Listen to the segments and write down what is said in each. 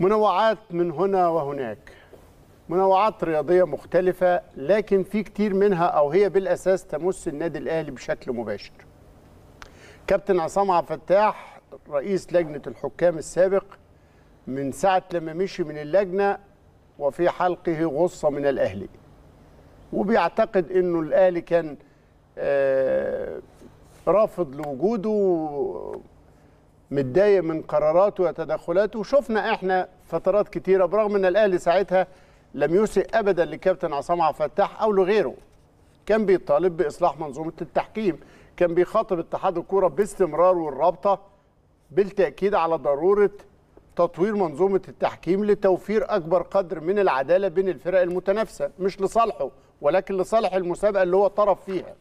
منوعات من هنا وهناك منوعات رياضية مختلفة لكن في كتير منها أو هي بالأساس تمس النادي الأهلي بشكل مباشر كابتن عصام عبد الفتاح رئيس لجنة الحكام السابق من ساعة لما مشي من اللجنة وفي حلقه غصة من الأهلي وبيعتقد أنه الأهلي كان آه، رافض لوجوده متضايق من قراراته وتدخلاته وشفنا احنا فترات كتيره برغم ان الاهلي ساعتها لم يسئ ابدا لكابتن عصام عبد الفتاح او لغيره كان بيطالب باصلاح منظومه التحكيم كان بيخاطب اتحاد الكوره باستمرار والرابطه بالتاكيد على ضروره تطوير منظومه التحكيم لتوفير اكبر قدر من العداله بين الفرق المتنافسه مش لصالحه ولكن لصالح المسابقه اللي هو طرف فيها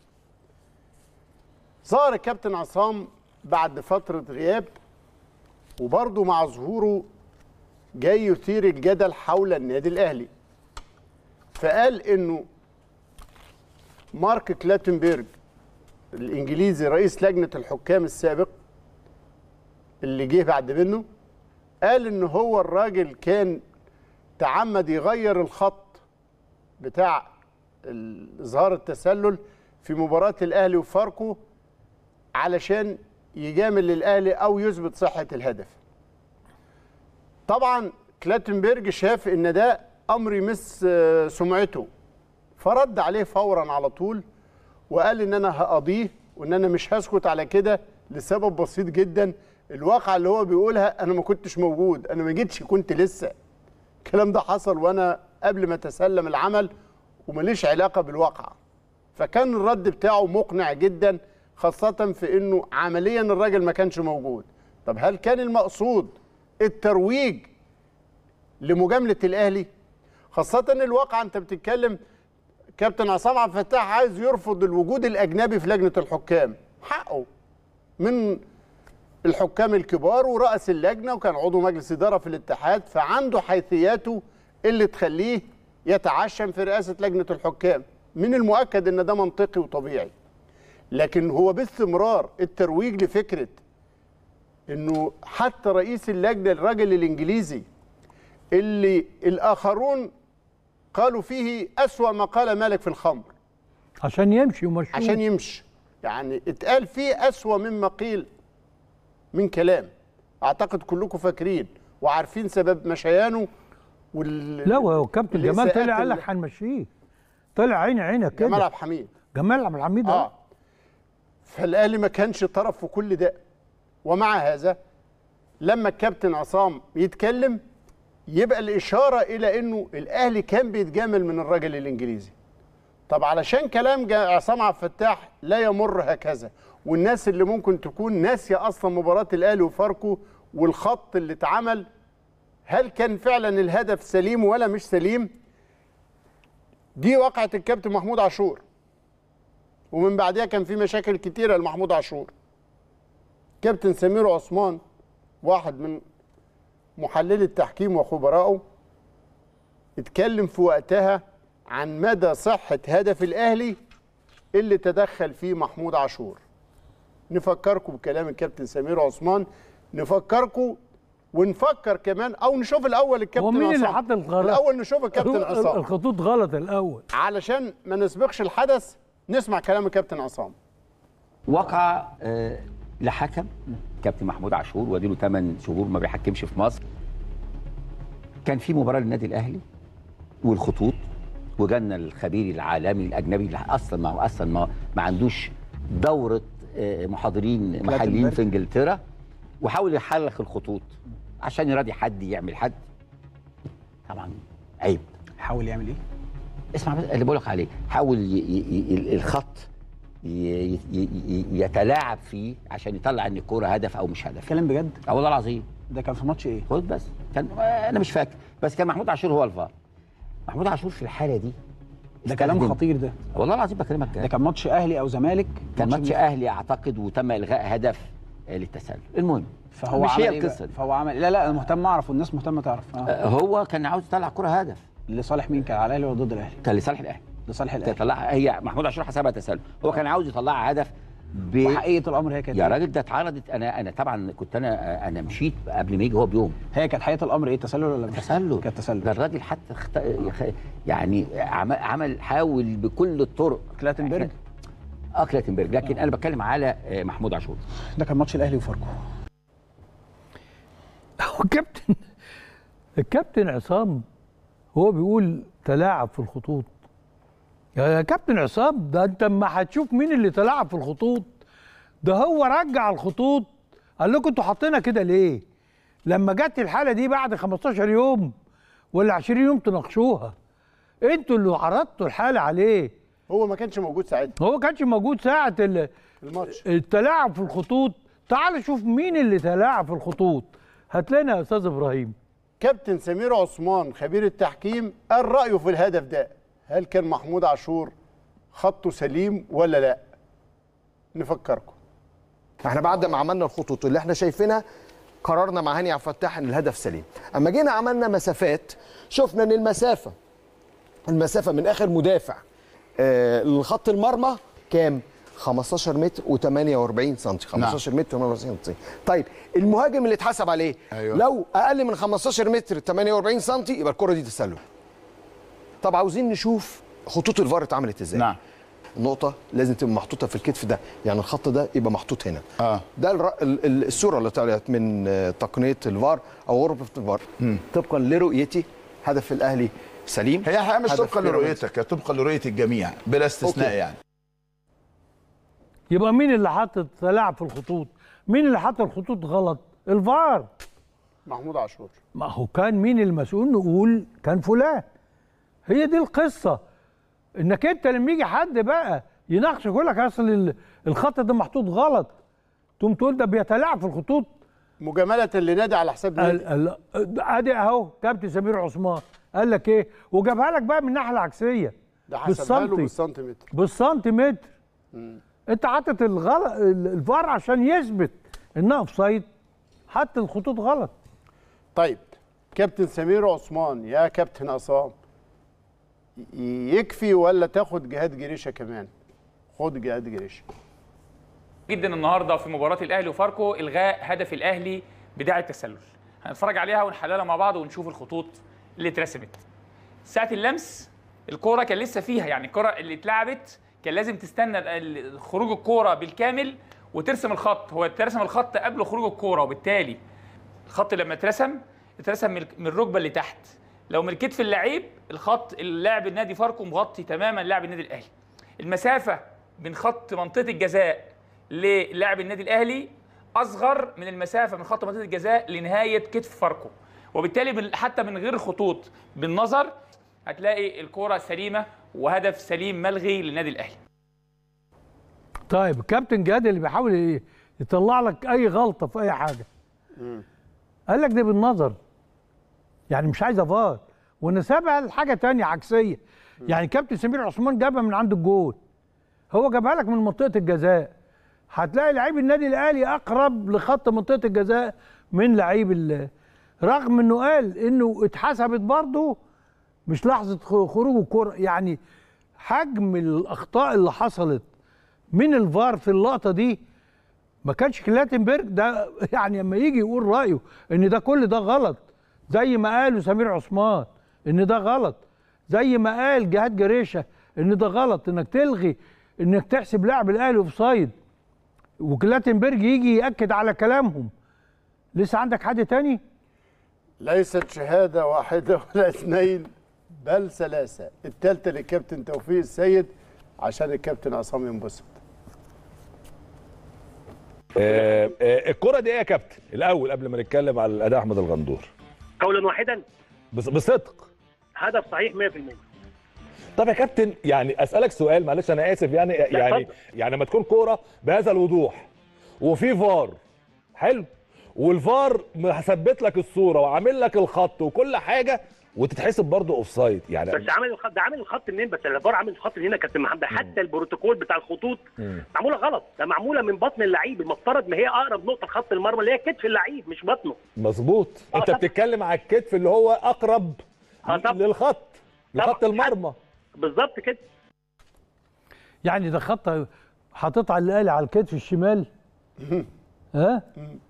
ظهر الكابتن عصام بعد فتره غياب وبرضه مع ظهوره جاي يثير الجدل حول النادي الاهلي فقال انه مارك كلاتنبرج الانجليزي رئيس لجنه الحكام السابق اللي جه بعد منه قال ان هو الراجل كان تعمد يغير الخط بتاع اظهار التسلل في مباراه الاهلي وفاركو علشان يجامل للاهلي او يثبت صحه الهدف طبعا كلاتنبرج شاف ان ده امر يمس آه، سمعته فرد عليه فورا على طول وقال ان انا هقضيه وان انا مش هسكت على كده لسبب بسيط جدا الواقعه اللي هو بيقولها انا ما كنتش موجود انا ما جيتش كنت لسه الكلام ده حصل وانا قبل ما اتسلم العمل وماليش علاقه بالواقعه فكان الرد بتاعه مقنع جدا خاصة في أنه عمليا الراجل ما كانش موجود طب هل كان المقصود الترويج لمجاملة الأهلي خاصة الواقع أنت بتتكلم كابتن عصام عبد الفتاح عايز يرفض الوجود الأجنبي في لجنة الحكام حقه من الحكام الكبار ورأس اللجنة وكان عضو مجلس إدارة في الاتحاد فعنده حيثياته اللي تخليه يتعشم في رئاسة لجنة الحكام من المؤكد أن ده منطقي وطبيعي لكن هو باستمرار الترويج لفكره انه حتى رئيس اللجنه الراجل الانجليزي اللي الاخرون قالوا فيه اسوا ما قال مالك في الخمر عشان يمشي ومشي عشان يمشي يعني اتقال فيه اسوا مما قيل من كلام اعتقد كلكم فاكرين وعارفين سبب مشيانه وال لا هو كابتن جمال طلع قال لك هنمشيه طلع عين عينك كده جمال عبد الحميد جمال عبد الحميد اه, آه. فالاهلي ما كانش طرف في كل ده ومع هذا لما الكابتن عصام يتكلم يبقى الاشاره الى انه الاهلي كان بيتجامل من الراجل الانجليزي طب علشان كلام عصام عبد الفتاح لا يمر هكذا والناس اللي ممكن تكون ناسيه اصلا مباراه الاهلي وفاركو والخط اللي اتعمل هل كان فعلا الهدف سليم ولا مش سليم دي واقعه الكابتن محمود عاشور ومن بعدها كان في مشاكل كتيره لمحمود عاشور كابتن سمير عثمان واحد من محللي التحكيم وخبرائه اتكلم في وقتها عن مدى صحه هدف الاهلي اللي تدخل فيه محمود عاشور نفكركم بكلام الكابتن سمير عثمان نفكركم ونفكر كمان او نشوف الاول الكابتن عصام ومين اللي حط الغلط الاول نشوف الكابتن عصام الخطوط غلط الاول علشان ما نسبقش الحدث نسمع كلام الكابتن عصام وقع آه، لحكم كابتن محمود عاشور واديله 8 شهور ما بيحكمش في مصر كان في مباراه للنادي الاهلي والخطوط وجانا الخبير العالمي الاجنبي اللي اصلا ما اصلا ما, ما عندوش دوره آه، محاضرين محليين في انجلترا وحاول يحلخ الخطوط عشان يراضي حد يعمل حد طبعا عيب حاول يعمل ايه اسمع بس اللي بقولك عليه حاول ي... ي... الخط ي... يتلاعب فيه عشان يطلع ان الكوره هدف او مش هدف كلام بجد اه والله العظيم ده كان في ماتش ايه خد بس كان آه، انا مش فاكر بس كان محمود عاشور هو الفار محمود عاشور في الحاله دي ده كلام خطير ده والله العظيم بكلمك ده كان ماتش اهلي او زمالك كان ماتش, ماتش اهلي اعتقد وتم الغاء هدف آه، للتسلل المهم فهو مش عمل هي إيه القصه إيه فهو عمل لا لا انا مهتم اعرف والناس مهتمه تعرف آه. آه، هو كان عاوز يطلع كره هدف لصالح مين كان على الاهلي ولا ضد الاهلي؟ كان لصالح الاهلي لصالح الاهلي طلعها هي محمود عاشور حسبها تسلل هو كان عاوز يطلعها هدف ب... وحقيقه الامر هي كانت يا إيه؟ راجل ده اتعرضت انا انا طبعا كنت انا انا مشيت قبل ما يجي هو بيوم هي كانت حقيقه الامر ايه تسلل ولا مش تسلل كانت تسلل ده الراجل حتى اخت... يعني عمل, حاول بكل الطرق كلاتنبرج اه كلاتنبرج لكن انا بتكلم على آه، محمود عاشور ده كان ماتش الاهلي وفاركو هو الكابتن الكابتن عصام هو بيقول تلاعب في الخطوط يا كابتن عصام ده انت اما هتشوف مين اللي تلاعب في الخطوط ده هو رجع الخطوط قال لكم انتوا حاطينها كده ليه لما جت الحاله دي بعد 15 يوم ولا 20 يوم تناقشوها انتوا اللي عرضتوا الحاله عليه هو ما كانش موجود ساعتها هو ما كانش موجود ساعه الماتش التلاعب في الخطوط تعال شوف مين اللي تلاعب في الخطوط هات لنا يا استاذ ابراهيم كابتن سمير عثمان خبير التحكيم قال رايه في الهدف ده هل كان محمود عاشور خطه سليم ولا لا نفكركم احنا بعد ما عملنا الخطوط اللي احنا شايفينها قررنا مع هاني عبد الفتاح ان الهدف سليم اما جينا عملنا مسافات شفنا ان المسافه المسافه من اخر مدافع آه، للخط لخط المرمى كام 15 متر و48 سم 15 متر و48 سم طيب المهاجم اللي اتحسب عليه أيوة. لو اقل من 15 متر 48 سم يبقى الكره دي تسلل طب عاوزين نشوف خطوط الفار اتعملت ازاي نعم نقطه لازم تبقى محطوطه في الكتف ده يعني الخط ده يبقى محطوط هنا آه. ده الر... الصوره اللي طلعت من آه، تقنيه الفار او غرفه الفار طبقا لرؤيتي هدف الاهلي سليم هي مش طبقا لرؤيتك طبقا لرؤيه الجميع بلا استثناء أوكي. يعني يبقى مين اللي حاطط تلاعب في الخطوط مين اللي حاطط الخطوط غلط الفار محمود عاشور ما هو كان مين المسؤول نقول كان فلان هي دي القصه انك انت لما يجي حد بقى يناقشك يقول لك اصل الخط ده محطوط غلط تقوم تقول ده بيتلاعب في الخطوط مجامله لنادي على حساب نادي ادي اهو كابتن سمير عثمان قال لك ايه وجابها لك بقى من الناحيه العكسيه ده حسبها له بالسنتيمتر بالسنتيمتر انت حاطط الغلط الفار عشان يثبت انها اوفسايد حط الخطوط غلط طيب كابتن سمير عثمان يا كابتن عصام يكفي ولا تاخد جهاد جريشه كمان خد جهاد جريشه جدا النهارده في مباراه الاهلي وفاركو الغاء هدف الاهلي بداعي التسلل هنتفرج عليها ونحللها مع بعض ونشوف الخطوط اللي اترسمت ساعه اللمس الكوره كان لسه فيها يعني الكوره اللي اتلعبت كان لازم تستنى خروج الكوره بالكامل وترسم الخط هو ترسم الخط قبل خروج الكوره وبالتالي الخط لما اترسم اترسم من الركبه اللي تحت لو من كتف اللعيب الخط اللاعب النادي فاركو مغطي تماما لاعب النادي الاهلي المسافه من خط منطقه الجزاء للاعب النادي الاهلي اصغر من المسافه من خط منطقه الجزاء لنهايه كتف فاركو وبالتالي حتى من غير خطوط بالنظر هتلاقي الكوره سليمه وهدف سليم ملغي للنادي الاهلي طيب كابتن جاد اللي بيحاول يطلع لك اي غلطه في اي حاجه قال لك دي بالنظر يعني مش عايز افار سابها لحاجه ثانيه عكسيه يعني كابتن سمير عثمان جابها من عند الجول هو جابها لك من منطقه الجزاء هتلاقي لعيب النادي الاهلي اقرب لخط منطقه الجزاء من لعيب رغم انه قال انه اتحسبت برضه مش لحظه خروج الكره يعني حجم الاخطاء اللي حصلت من الفار في اللقطه دي ما كانش كلاتنبرج ده يعني لما يجي يقول رايه ان ده كل ده غلط زي ما قالوا سمير عثمان ان ده غلط زي ما قال جهاد جريشه ان ده غلط انك تلغي انك تحسب لاعب الاهلي اوف سايد وكلاتنبرج يجي ياكد على كلامهم لسه عندك حد تاني ليست شهاده واحده ولا اثنين بل ثلاثة الثالثة للكابتن توفيق السيد عشان الكابتن عصام ينبسط آه آه الكرة دي ايه يا كابتن الاول قبل ما نتكلم على الاداء احمد الغندور قولا واحدا بصدق هدف صحيح 100% طب يا كابتن يعني اسالك سؤال معلش انا اسف يعني يعني يعني لما تكون كوره بهذا الوضوح وفي فار حلو والفار مثبت لك الصوره وعامل لك الخط وكل حاجه وتتحسب برضه اوف سايد يعني بس عامل الخط ده عامل الخط منين بس الفار عامل الخط هنا يا كابتن محمد حتى البروتوكول بتاع الخطوط معموله غلط ده معموله من بطن اللعيب المفترض ما هي اقرب نقطه لخط المرمى اللي هي كتف اللعيب مش بطنه مظبوط آه انت بتتكلم على الكتف اللي هو اقرب آه طب. للخط لخط المرمى بالظبط كده يعني ده خط حاططها على الاقل على الكتف الشمال ها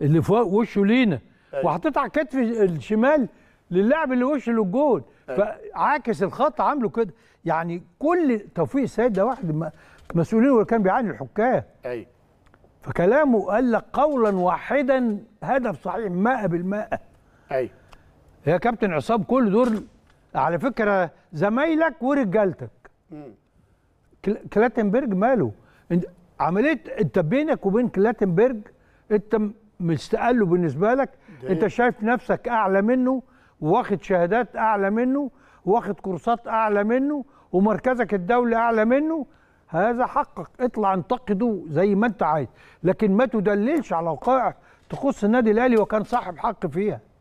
اللي فوق وشه لينا أيوه. وحاططها على الكتف الشمال للاعب اللي وش الجول أيوه. فعاكس الخط عامله كده يعني كل توفيق السيد ده واحد مسؤولين وكان بيعاني الحكام ايوه فكلامه قال لك قولا واحدا هدف صحيح 100% ايوه يا كابتن عصام كل دول على فكره زمايلك ورجالتك كلاتنبرج ماله عمليه انت بينك وبين كلاتنبرج انت مستقله بالنسبه لك انت شايف نفسك اعلى منه واخد شهادات اعلى منه واخد كورسات اعلى منه ومركزك الدولي اعلى منه هذا حقك اطلع انتقده زي ما انت عايز لكن ما تدللش على وقائع تخص النادي الاهلي وكان صاحب حق فيها